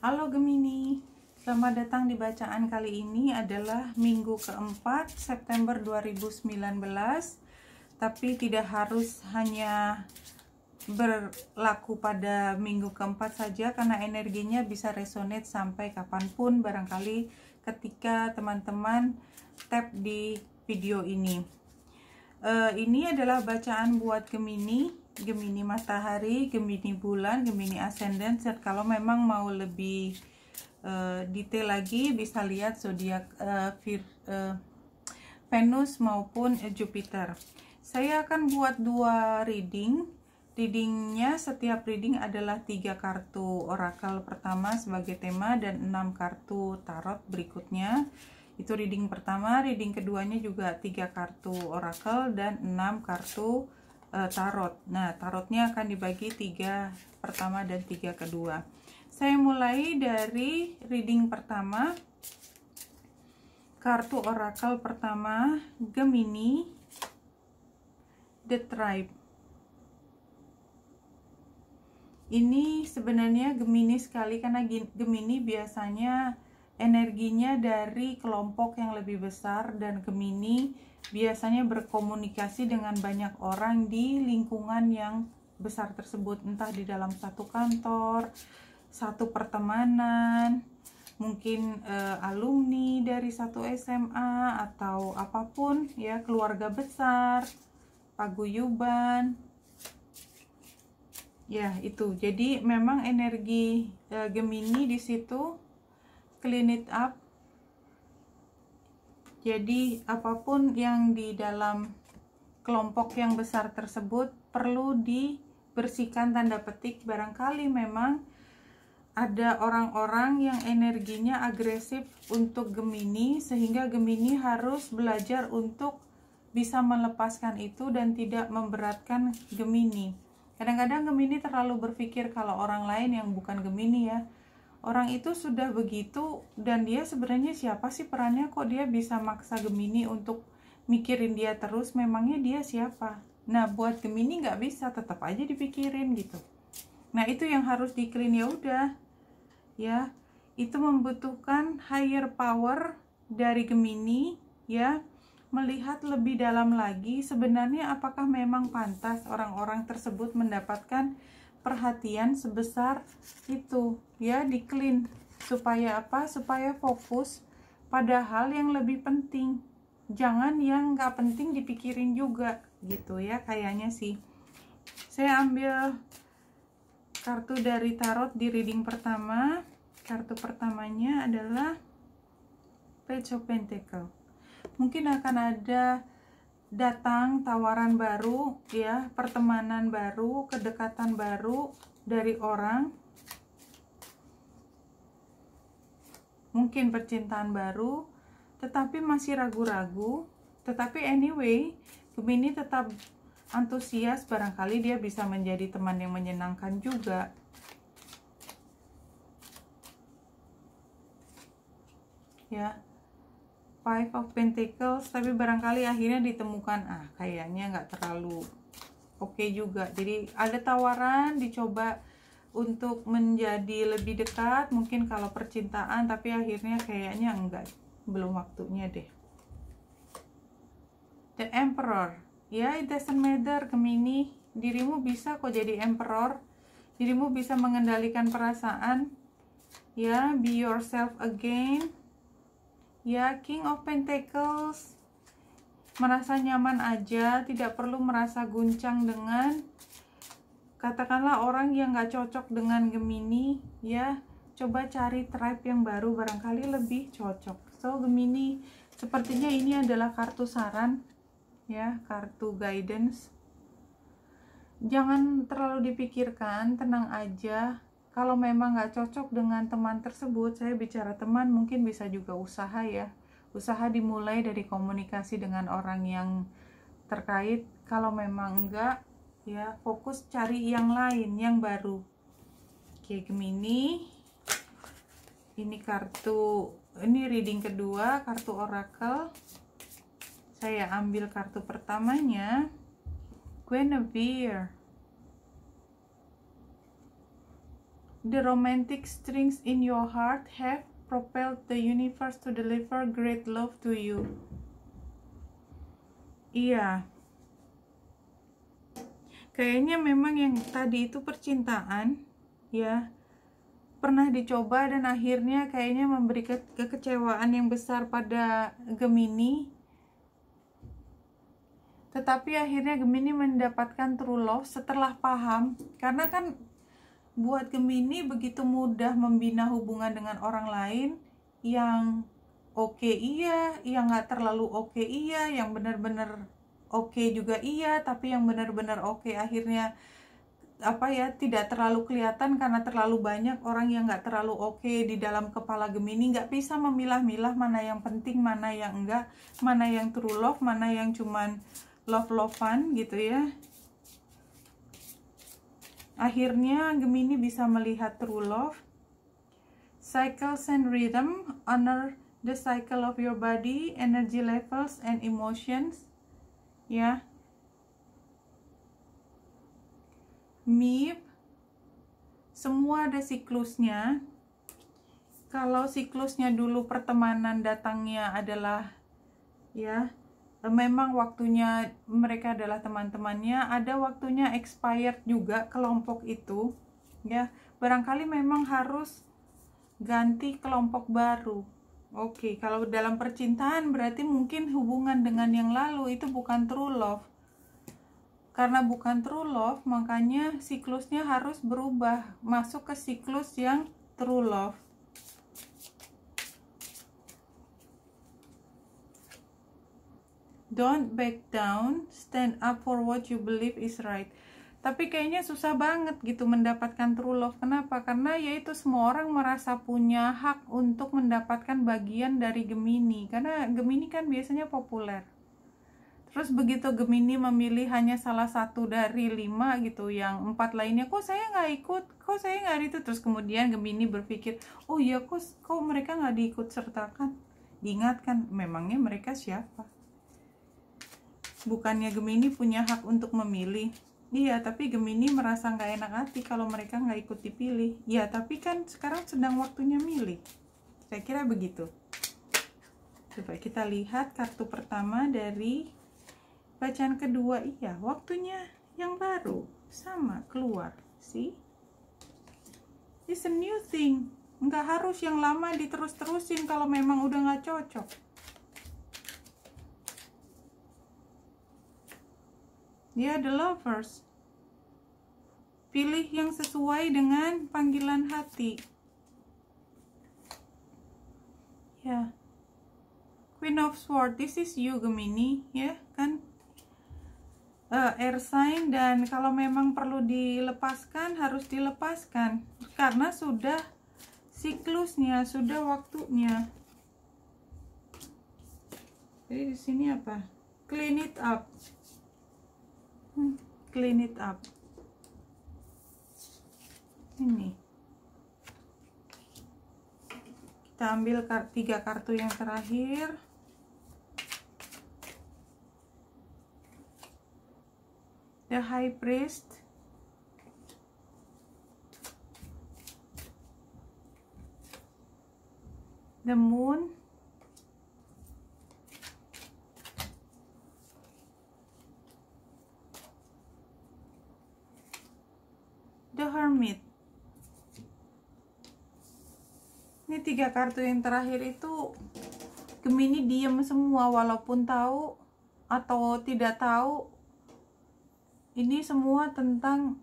Halo Gemini, selamat datang di bacaan kali ini adalah minggu keempat September 2019 Tapi tidak harus hanya berlaku pada minggu keempat saja Karena energinya bisa resonate sampai kapanpun barangkali ketika teman-teman tap di video ini uh, Ini adalah bacaan buat Gemini Gemini matahari, Gemini bulan, Gemini ascendant. Kalau memang mau lebih uh, detail lagi bisa lihat zodiak uh, uh, Venus maupun Jupiter. Saya akan buat dua reading. Readingnya setiap reading adalah tiga kartu oracle pertama sebagai tema dan enam kartu tarot berikutnya itu reading pertama, reading keduanya juga tiga kartu oracle dan enam kartu uh, tarot. Nah, tarotnya akan dibagi tiga pertama dan tiga kedua. Saya mulai dari reading pertama, kartu oracle pertama, Gemini, The Tribe. Ini sebenarnya Gemini sekali karena Gemini biasanya energinya dari kelompok yang lebih besar dan Gemini biasanya berkomunikasi dengan banyak orang di lingkungan yang besar tersebut entah di dalam satu kantor satu pertemanan mungkin e, alumni dari satu SMA atau apapun ya keluarga besar paguyuban ya itu jadi memang energi e, Gemini di situ clean it up jadi apapun yang di dalam kelompok yang besar tersebut perlu dibersihkan tanda petik barangkali memang ada orang-orang yang energinya agresif untuk Gemini sehingga Gemini harus belajar untuk bisa melepaskan itu dan tidak memberatkan Gemini. Kadang-kadang Gemini terlalu berpikir kalau orang lain yang bukan Gemini ya orang itu sudah begitu dan dia sebenarnya siapa sih perannya kok dia bisa maksa Gemini untuk mikirin dia terus memangnya dia siapa nah buat Gemini nggak bisa tetap aja dipikirin gitu nah itu yang harus clean ya udah ya itu membutuhkan higher power dari Gemini ya melihat lebih dalam lagi sebenarnya apakah memang pantas orang-orang tersebut mendapatkan perhatian sebesar itu ya di clean supaya apa supaya fokus Padahal yang lebih penting jangan yang nggak penting dipikirin juga gitu ya kayaknya sih saya ambil kartu dari tarot di reading pertama kartu pertamanya adalah page of pentacle mungkin akan ada datang tawaran baru ya pertemanan baru kedekatan baru dari orang mungkin percintaan baru tetapi masih ragu-ragu tetapi anyway Gemini tetap antusias barangkali dia bisa menjadi teman yang menyenangkan juga ya Five of Pentacles tapi barangkali akhirnya ditemukan ah kayaknya nggak terlalu oke okay juga jadi ada tawaran dicoba untuk menjadi lebih dekat mungkin kalau percintaan tapi akhirnya kayaknya nggak belum waktunya deh The Emperor ya yeah, it doesn't matter Gemini dirimu bisa kok jadi Emperor dirimu bisa mengendalikan perasaan ya yeah, be yourself again ya King of Pentacles merasa nyaman aja tidak perlu merasa guncang dengan katakanlah orang yang gak cocok dengan Gemini ya coba cari tribe yang baru barangkali lebih cocok so Gemini sepertinya ini adalah kartu saran ya kartu guidance jangan terlalu dipikirkan tenang aja kalau memang nggak cocok dengan teman tersebut, saya bicara teman mungkin bisa juga usaha ya. Usaha dimulai dari komunikasi dengan orang yang terkait. Kalau memang enggak, ya fokus cari yang lain, yang baru. Oke, Gemini. Ini kartu, ini reading kedua, kartu oracle. Saya ambil kartu pertamanya. Guinevere The romantic strings in your heart have propelled the universe to deliver great love to you. Iya. Kayaknya memang yang tadi itu percintaan, ya. Pernah dicoba dan akhirnya kayaknya memberikan kekecewaan yang besar pada Gemini. Tetapi akhirnya Gemini mendapatkan true love setelah paham. Karena kan buat Gemini begitu mudah membina hubungan dengan orang lain yang oke okay, iya, yang nggak terlalu oke okay, iya, yang benar-benar oke okay juga iya, tapi yang benar-benar oke okay, akhirnya apa ya tidak terlalu kelihatan karena terlalu banyak orang yang nggak terlalu oke okay di dalam kepala Gemini nggak bisa memilah-milah mana yang penting mana yang enggak mana yang true love mana yang cuman love love lovean gitu ya Akhirnya Gemini bisa melihat true love. Cycles and rhythm honor the cycle of your body, energy levels and emotions. Ya. Mip semua ada siklusnya. Kalau siklusnya dulu pertemanan datangnya adalah ya memang waktunya mereka adalah teman-temannya ada waktunya expired juga kelompok itu ya barangkali memang harus ganti kelompok baru Oke, kalau dalam percintaan berarti mungkin hubungan dengan yang lalu itu bukan true love. Karena bukan true love, makanya siklusnya harus berubah, masuk ke siklus yang true love. Don't back down, stand up for what you believe is right. Tapi kayaknya susah banget gitu mendapatkan true love. Kenapa? Karena yaitu semua orang merasa punya hak untuk mendapatkan bagian dari Gemini. Karena Gemini kan biasanya populer. Terus begitu Gemini memilih hanya salah satu dari lima gitu, yang empat lainnya kok saya nggak ikut, kok saya nggak itu. Terus kemudian Gemini berpikir, oh iya kok, kok mereka nggak diikut sertakan, diingatkan, memangnya mereka siapa? bukannya Gemini punya hak untuk memilih Iya, tapi Gemini merasa nggak enak hati kalau mereka nggak ikut dipilih. Iya, tapi kan sekarang sedang waktunya milih. Saya kira begitu. Coba kita lihat kartu pertama dari bacaan kedua. Iya, waktunya yang baru. Sama, keluar. See? It's a new thing. Nggak harus yang lama diterus-terusin kalau memang udah nggak cocok. Ya the lovers pilih yang sesuai dengan panggilan hati ya Queen of Swords this is you Gemini ya yeah, kan uh, air sign dan kalau memang perlu dilepaskan harus dilepaskan karena sudah siklusnya sudah waktunya jadi di sini apa clean it up clean it up ini kita ambil tiga kartu yang terakhir the high priest the moon tiga kartu yang terakhir itu Gemini diem semua walaupun tahu atau tidak tahu ini semua tentang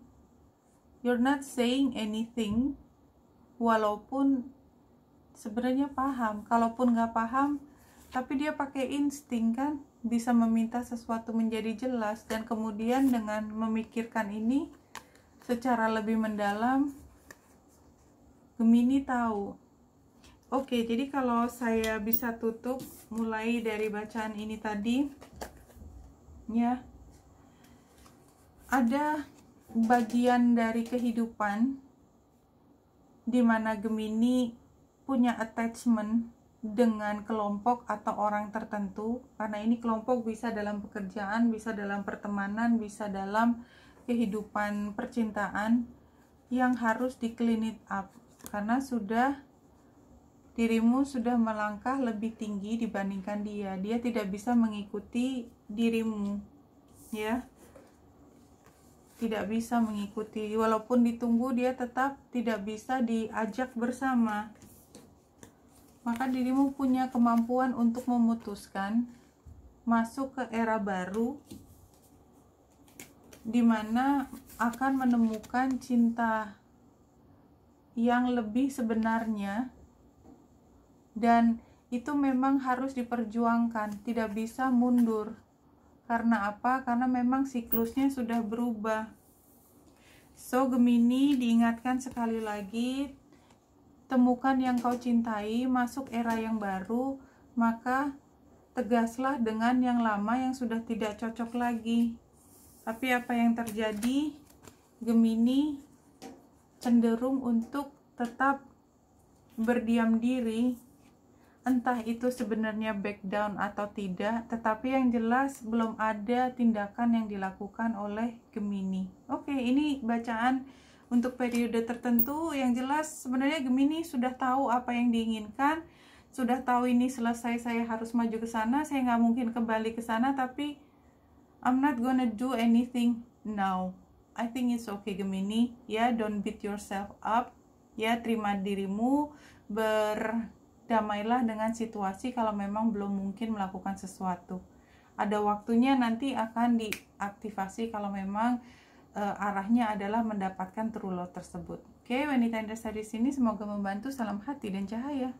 you're not saying anything walaupun sebenarnya paham kalaupun nggak paham tapi dia pakai insting kan bisa meminta sesuatu menjadi jelas dan kemudian dengan memikirkan ini secara lebih mendalam Gemini tahu Oke, jadi kalau saya bisa tutup mulai dari bacaan ini tadi, ya, ada bagian dari kehidupan di mana Gemini punya attachment dengan kelompok atau orang tertentu, karena ini kelompok bisa dalam pekerjaan, bisa dalam pertemanan, bisa dalam kehidupan percintaan yang harus di clean it up karena sudah dirimu sudah melangkah lebih tinggi dibandingkan dia. Dia tidak bisa mengikuti dirimu. Ya. Tidak bisa mengikuti walaupun ditunggu dia tetap tidak bisa diajak bersama. Maka dirimu punya kemampuan untuk memutuskan masuk ke era baru di mana akan menemukan cinta yang lebih sebenarnya dan itu memang harus diperjuangkan, tidak bisa mundur. Karena apa? Karena memang siklusnya sudah berubah. So, Gemini diingatkan sekali lagi, temukan yang kau cintai, masuk era yang baru, maka tegaslah dengan yang lama yang sudah tidak cocok lagi. Tapi apa yang terjadi? Gemini cenderung untuk tetap berdiam diri entah itu sebenarnya back down atau tidak, tetapi yang jelas belum ada tindakan yang dilakukan oleh Gemini. Oke, ini bacaan untuk periode tertentu yang jelas sebenarnya Gemini sudah tahu apa yang diinginkan, sudah tahu ini selesai saya harus maju ke sana, saya nggak mungkin kembali ke sana, tapi I'm not gonna do anything now. I think it's okay Gemini, ya yeah, don't beat yourself up, ya yeah, terima dirimu, ber damailah dengan situasi kalau memang belum mungkin melakukan sesuatu. Ada waktunya nanti akan diaktifasi kalau memang e, arahnya adalah mendapatkan true love tersebut. Oke, wanita yang di sini semoga membantu. Salam hati dan cahaya.